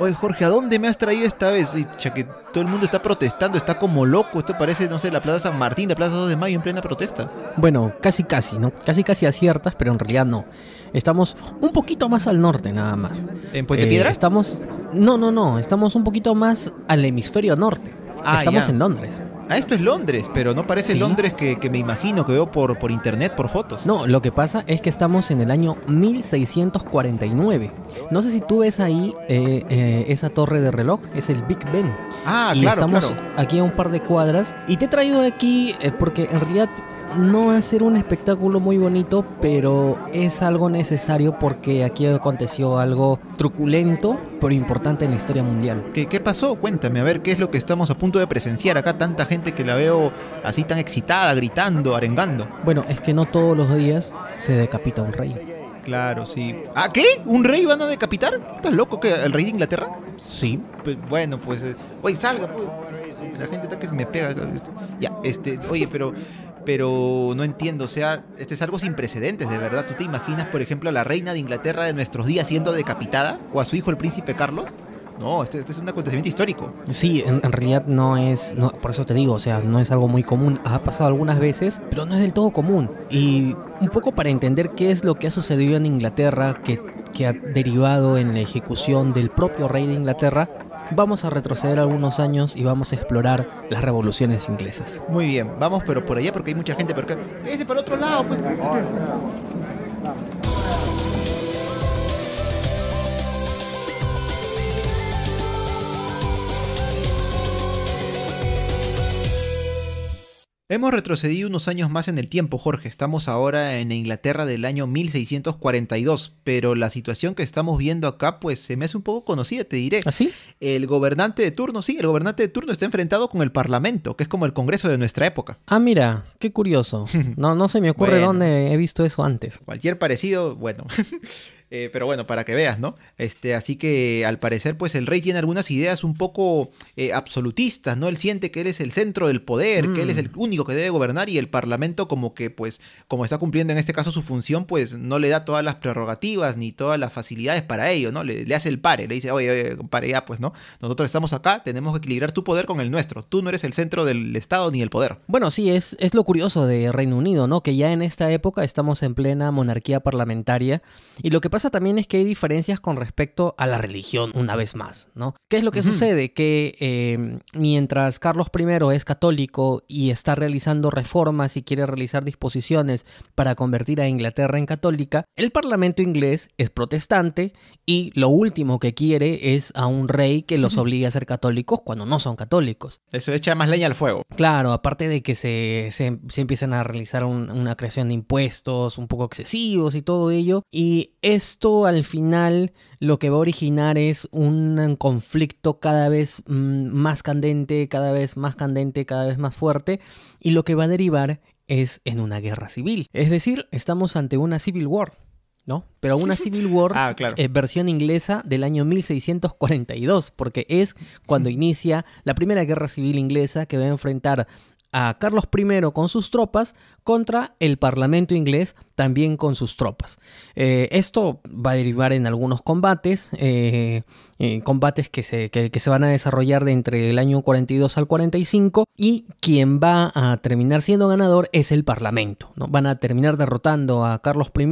oye Jorge, ¿a dónde me has traído esta vez? ya que todo el mundo está protestando, está como loco, esto parece, no sé, la Plaza San Martín, la Plaza 2 de Mayo en plena protesta. Bueno, casi casi, ¿no? Casi casi aciertas, pero en realidad no. Estamos un poquito más al norte nada más. ¿En Puente eh, Piedra? Estamos, no, no, no, estamos un poquito más al hemisferio norte. Ah, estamos en Londres. Ah, esto es Londres, pero no parece Londres que, me imagino, que veo por, por internet, por fotos. No, lo que pasa es que estamos en el año 1649. No sé si tú ves ahí eh, eh, esa torre de reloj, es el Big Ben. Ah, claro. Estamos aquí a un par de cuadras. Y te he traído aquí eh, porque en realidad no va a ser un espectáculo muy bonito, pero es algo necesario porque aquí aconteció algo truculento, pero importante en la historia mundial. ¿Qué, pasó? Cuéntame, a ver, ¿qué es lo que estamos a punto de presenciar acá? Tanta gente que la veo así tan excitada, gritando, arengando. Bueno, es que no todos los días se decapita un rey. Claro, sí. ¿Ah, qué? ¿Un rey van a decapitar? ¿Estás loco que el rey de Inglaterra? Sí. Pues, bueno, pues. Eh, oye, salga, pues. La gente está que me pega. Ya, este. Oye, pero pero no entiendo, o sea, este es algo sin precedentes, de verdad. ¿Tú te imaginas, por ejemplo, a la reina de Inglaterra de nuestros días siendo decapitada? ¿O a su hijo el príncipe Carlos? No, este, este es un acontecimiento histórico. Sí, en, realidad no es, por eso te digo, o sea, no es algo muy común. Ha pasado algunas veces, pero no es del todo común. Y un poco para entender qué es lo que ha sucedido en Inglaterra, que ha derivado en la ejecución del propio rey de Inglaterra, vamos a retroceder algunos años y vamos a explorar las revoluciones inglesas. Muy bien, vamos, pero por allá porque hay mucha gente. Pero... Este para otro lado, pues. Hemos retrocedido unos años más en el tiempo, Jorge. Estamos ahora en Inglaterra del año 1642, pero la situación que estamos viendo acá, pues se me hace un poco conocida, te diré. ¿Así? ¿Ah, el gobernante de turno, sí, el gobernante de turno está enfrentado con el Parlamento, que es como el Congreso de nuestra época. Ah, mira, qué curioso. No, no se me ocurre dónde he visto eso antes. Cualquier parecido, bueno. Eh, pero bueno, para que veas, ¿no? Este, así que al parecer, pues el rey tiene algunas ideas un poco eh, absolutistas, ¿no? Él siente que él es el centro del poder, que él es mm. el único que debe gobernar y el parlamento como que, pues, como está cumpliendo en este caso su función, pues no le da todas las prerrogativas ni todas las facilidades para ello, ¿no? Le, hace el pare, le dice, oye, oye, pare ya, pues, ¿no? Nosotros estamos acá, tenemos que equilibrar tu poder con el nuestro. Tú no eres el centro del Estado ni el poder. Bueno, sí, es, es lo curioso de Reino Unido, ¿no? Que ya en esta época estamos en plena monarquía parlamentaria y lo que pasa también es que hay diferencias con respecto a la religión, una vez más, ¿no? ¿Qué es lo que sucede? Que em, mientras Carlos I es católico y está realizando reformas y quiere realizar disposiciones para convertir a Inglaterra en católica, el Parlamento inglés es protestante y lo último que quiere es a un rey que los obligue a ser católicos cuando no son católicos. Eso echa más leña al fuego. Claro, aparte de que se, se, empiezan a realizar una creación de impuestos un poco excesivos y todo ello, y es esto al final lo que va a originar es un conflicto cada vez mm, más candente, cada vez más candente, cada vez más fuerte, y lo que va a derivar es en una guerra civil. Es decir, estamos ante una civil war. ¿no? Pero una Civil War ah, eh, versión inglesa del año 1642, porque es cuando inicia la primera guerra civil inglesa que va a enfrentar a Carlos I con sus tropas contra el Parlamento inglés también con sus tropas. Eh, esto va a derivar en algunos combates, eh, eh, combates que se, van a desarrollar entre el año 42 al 45 y quien va a terminar siendo ganador es el Parlamento. ¿no? Van a terminar derrotando a Carlos I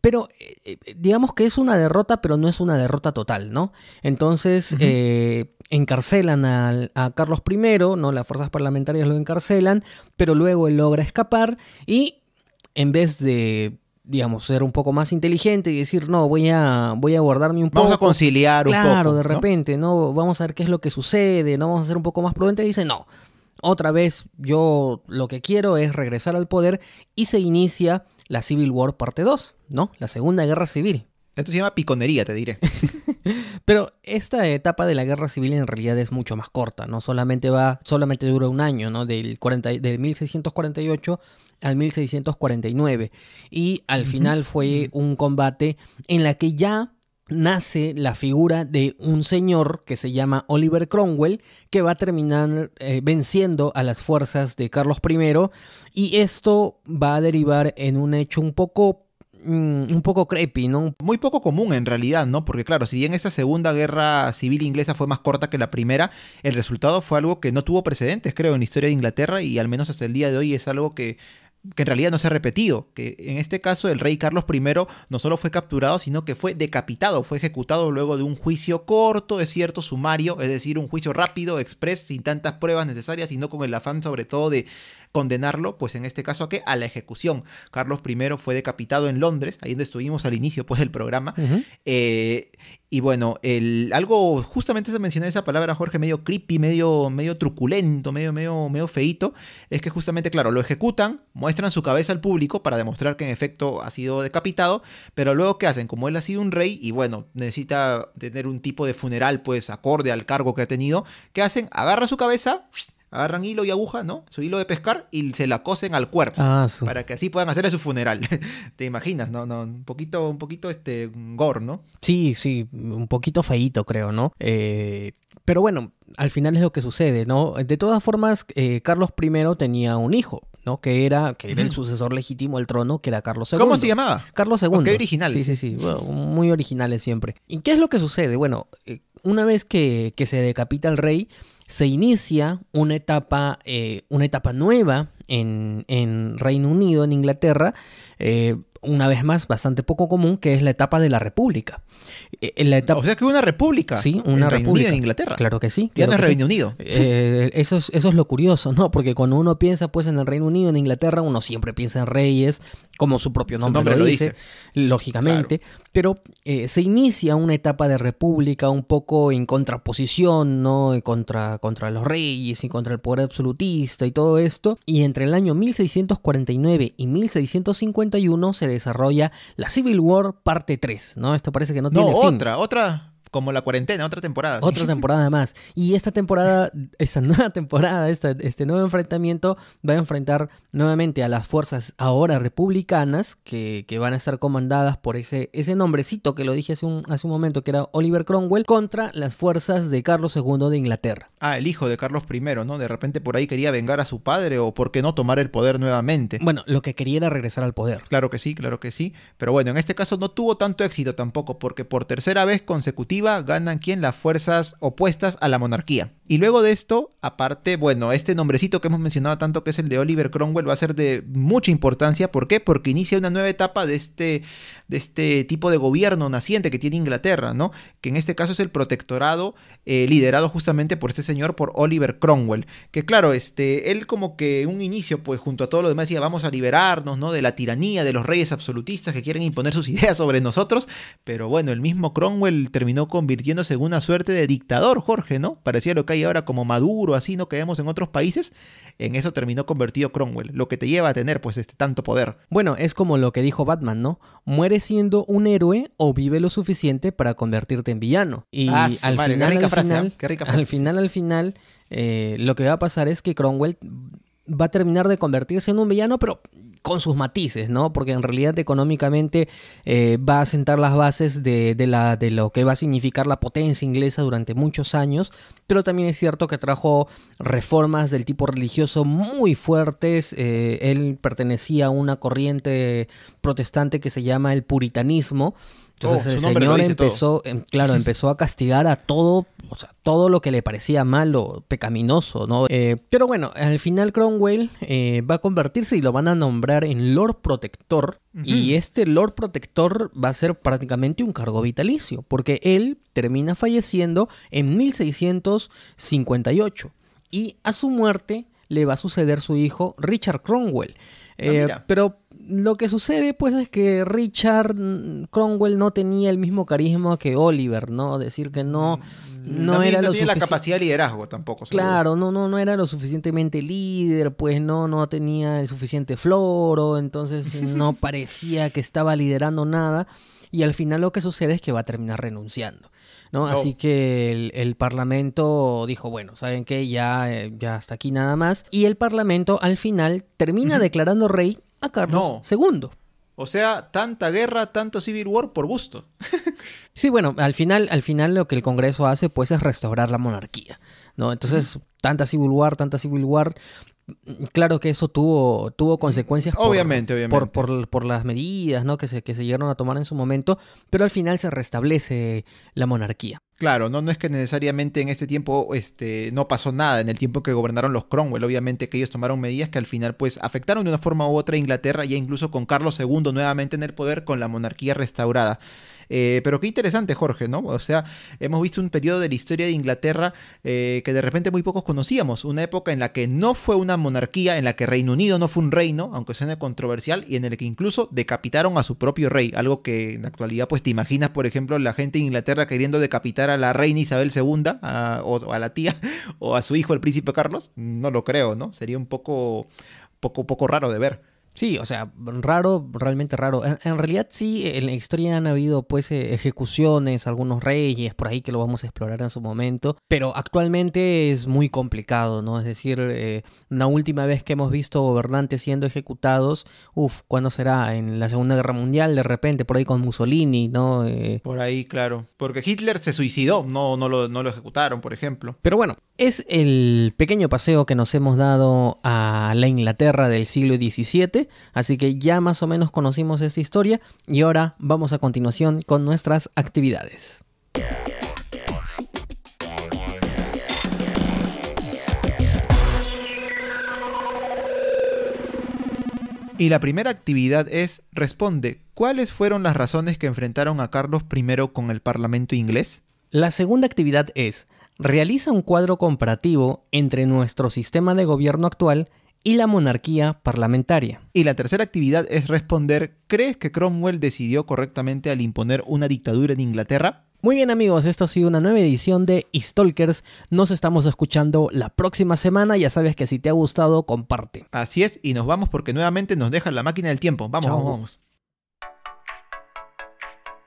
pero eh, eh, digamos que es una derrota, pero no es una derrota total, ¿no? Entonces eh, encarcelan a, Carlos I, ¿no? Las fuerzas parlamentarias lo encarcelan, pero luego él logra escapar y en vez de digamos, ser un poco más inteligente y decir, no, voy a, voy a guardarme un poco. Vamos a conciliar un poco. Claro, de repente, ¿no? Vamos a ver qué es lo que sucede, ¿no? Vamos a ser un poco más prudentes. Dice, no, otra vez yo lo que quiero es regresar al poder y se inicia la Civil War parte 2, ¿no? La Segunda Guerra Civil. Esto se llama piconería, te diré. Pero esta etapa de la guerra civil en realidad es mucho más corta, ¿no? Solamente va, solamente dura un año, ¿no? Del, 40, del 1648 al 1649. Y al final fue un combate en la que ya nace la figura de un señor que se llama Oliver Cromwell, que va a terminar eh, venciendo a las fuerzas de Carlos I, y esto va a derivar en un hecho un poco mm, un poco creepy, ¿no? Muy poco común en realidad, ¿no? Porque claro, si bien esa segunda guerra civil inglesa fue más corta que la primera, el resultado fue algo que no tuvo precedentes, creo, en la historia de Inglaterra y al menos hasta el día de hoy es algo que que en realidad no se ha repetido, que en este caso el rey Carlos I no solo fue capturado, sino que fue decapitado, fue ejecutado luego de un juicio corto, es cierto, sumario, es decir, un juicio rápido, express, sin tantas pruebas necesarias, sino con el afán sobre todo de condenarlo, pues en este caso a qué? A la ejecución. Carlos I fue decapitado en Londres, ahí donde estuvimos al inicio pues del programa. Eh, y bueno, el, algo, justamente se menciona esa palabra, Jorge, medio creepy, medio, medio truculento, medio, medio, medio feito es que justamente, claro, lo ejecutan, muestran su cabeza al público para demostrar que en efecto ha sido decapitado, pero luego, ¿qué hacen? Como él ha sido un rey y bueno, necesita tener un tipo de funeral, pues acorde al cargo que ha tenido, ¿qué hacen? Agarra su cabeza, agarran hilo y aguja, ¿no? Su hilo de pescar y se la cosen al cuerpo. Ah, para que así puedan hacerle su funeral. ¿Te imaginas? No, no, un poquito, un poquito este gore, ¿no? Sí, sí, un poquito feíto, creo, ¿no? Eh, pero bueno, al final es lo que sucede, ¿no? De todas formas, eh, Carlos I tenía un hijo. ¿no? Que era, que era el sucesor legítimo al trono, que era Carlos II. ¿Cómo se llamaba? Carlos II. qué original. Sí, sí, sí. muy originales siempre. ¿Y qué es lo que sucede? Bueno, eh, una vez que, se decapita el rey, se inicia una etapa, eh, una etapa nueva en, en, Reino Unido, en Inglaterra, eh, una vez más bastante poco común, que es la etapa de la República. Eh, la etapa... O sea que una república. Sí, una en república. en Inglaterra. Claro que sí. en ya Reino Unido. eso, es, eso es lo curioso, ¿no? Porque cuando uno piensa pues en el Reino Unido, en Inglaterra, uno siempre piensa en reyes, como su propio nombre, lo, dice, lógicamente, pero eh, se inicia una etapa de república un poco en contraposición, ¿no? contra, contra los reyes y contra el poder absolutista y todo esto, y entre el año 1649 y 1651 se desarrolla la Civil War parte 3, ¿no? Esto parece que no, no tiene otra, otra como la cuarentena, otra temporada. Otra temporada más. Y esta temporada, esta nueva temporada, este nuevo enfrentamiento va a enfrentar nuevamente a las fuerzas ahora republicanas que, van a estar comandadas por ese, ese nombrecito que lo dije hace un, hace un momento, que era Oliver Cromwell, contra las fuerzas de Carlos II de Inglaterra. Ah, el hijo de Carlos I, ¿no? De repente por ahí quería vengar a su padre o por qué no tomar el poder nuevamente. Bueno, lo que quería era regresar al poder. Claro que sí, claro que sí. Pero bueno, en este caso no tuvo tanto éxito tampoco porque por tercera vez consecutiva ganan quien Las fuerzas opuestas a la monarquía. Y luego de esto, aparte, bueno, este nombrecito que hemos mencionado tanto que es el de Oliver Cromwell va a ser de mucha importancia. ¿Por qué? Porque inicia una nueva etapa de este, de este tipo de gobierno naciente que tiene Inglaterra, ¿no? Que en este caso es el protectorado eh, liderado justamente por este señor, por Oliver Cromwell. Que claro, este, él como que un inicio, pues junto a todo lo demás decía, vamos a liberarnos, ¿no? De la tiranía, de los reyes absolutistas que quieren imponer sus ideas sobre nosotros. Pero bueno, el mismo Cromwell terminó convirtiéndose en una suerte de dictador, Jorge, ¿no? Parecía lo que hay y ahora como maduro, así, ¿no? Que en otros países, en eso terminó convertido Cromwell, lo que te lleva a tener pues este tanto poder. Bueno, es como lo que dijo Batman, ¿no? Muere siendo un héroe o vive lo suficiente para convertirte en villano. Y ah, al, final, al final, al final, al final, lo que va a pasar es que Cromwell va a terminar de convertirse en un villano, pero con sus matices, ¿no? Porque en realidad económicamente eh, va a sentar las bases de, la, de lo que va a significar la potencia inglesa durante muchos años, pero también es cierto que trajo reformas del tipo religioso muy fuertes. Eh, él pertenecía a una corriente protestante que se llama el puritanismo. Entonces oh, el Señor empezó, em, claro, empezó a castigar a todo, o sea, todo lo que le parecía malo, pecaminoso, ¿no? Eh, pero bueno, al final Cromwell eh, va a convertirse y lo van a nombrar en Lord Protector. Y este Lord Protector va a ser prácticamente un cargo vitalicio, porque él termina falleciendo en 1658. Y a su muerte le va a suceder su hijo Richard Cromwell. Ah, eh, pero lo que sucede pues es que Richard Cromwell no tenía el mismo carisma que Oliver, ¿no? Decir que no no era no lo la capacidad de liderazgo tampoco. Claro, no no no era lo suficientemente líder, pues no no tenía el suficiente floro, entonces no parecía que estaba liderando nada y al final lo que sucede es que va a terminar renunciando. ¿no? Oh. Así que el, Parlamento dijo, bueno, ¿saben qué? Ya, eh, ya hasta aquí nada más. Y el Parlamento al final termina declarando rey a Carlos no. II. O sea, tanta guerra, tanto civil war por gusto. sí, bueno, al final, al final lo que el Congreso hace pues es restaurar la monarquía, ¿no? Entonces, tanta civil war, tanta civil war, Claro que eso tuvo, tuvo mm, consecuencias obviamente, por, Por, las medidas ¿no? que, se, que se llegaron a tomar en su momento, pero al final se restablece la monarquía. Claro, no, no es que necesariamente en este tiempo este, no pasó nada, en el tiempo que gobernaron los Cromwell, obviamente que ellos tomaron medidas que al final pues afectaron de una forma u otra a Inglaterra, ya incluso con Carlos II nuevamente en el poder con la monarquía restaurada. Eh, pero qué interesante, Jorge, ¿no? O sea, hemos visto un periodo de la historia de Inglaterra eh, que de repente muy pocos conocíamos. Una época en la que no fue una monarquía, en la que Reino Unido no fue un reino, aunque suene controversial, y en el que incluso decapitaron a su propio rey. Algo que en la actualidad, pues te imaginas, por ejemplo, la gente de Inglaterra queriendo decapitar a la reina Isabel II, o a la tía, o a su hijo, el príncipe Carlos. No lo creo, ¿no? Sería un poco, poco, poco raro de ver. Sí, o sea, raro, realmente raro. En, realidad sí, en la historia han habido pues eh, ejecuciones, algunos reyes por ahí que lo vamos a explorar en su momento, pero actualmente es muy complicado, ¿no? Es decir, eh, la última vez que hemos visto gobernantes siendo ejecutados, uff, ¿cuándo será? En la Segunda Guerra Mundial, de repente, por ahí con Mussolini, ¿no? Eh, por ahí, claro. Porque Hitler se suicidó, no, no, lo, no lo ejecutaron, por ejemplo. Pero bueno, es el pequeño paseo que nos hemos dado a la Inglaterra del siglo XVII así que ya más o menos conocimos esta historia y ahora vamos a continuación con nuestras actividades. Y la primera actividad es, responde, ¿cuáles fueron las razones que enfrentaron a Carlos I con el Parlamento inglés? La segunda actividad es, realiza un cuadro comparativo entre nuestro sistema de gobierno actual y la monarquía parlamentaria. Y la tercera actividad es responder, ¿crees que Cromwell decidió correctamente al imponer una dictadura en Inglaterra? Muy bien amigos, esto ha sido una nueva edición de Stalkers. Nos estamos escuchando la próxima semana. Ya sabes que si te ha gustado, comparte. Así es, y nos vamos porque nuevamente nos deja la máquina del tiempo. Vamos, Chao. vamos, vamos.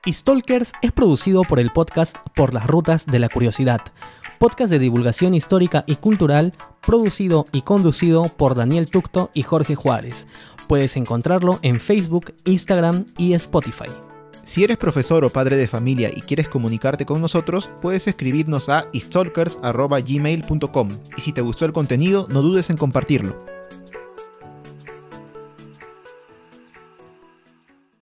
Stalkers es producido por el podcast Por las Rutas de la Curiosidad podcast de divulgación histórica y cultural producido y conducido por Daniel Tucto y Jorge Juárez. Puedes encontrarlo en Facebook, Instagram y Spotify. Si eres profesor o padre de familia y quieres comunicarte con nosotros, puedes escribirnos a istalkers@gmail.com. y si te gustó el contenido, no dudes en compartirlo.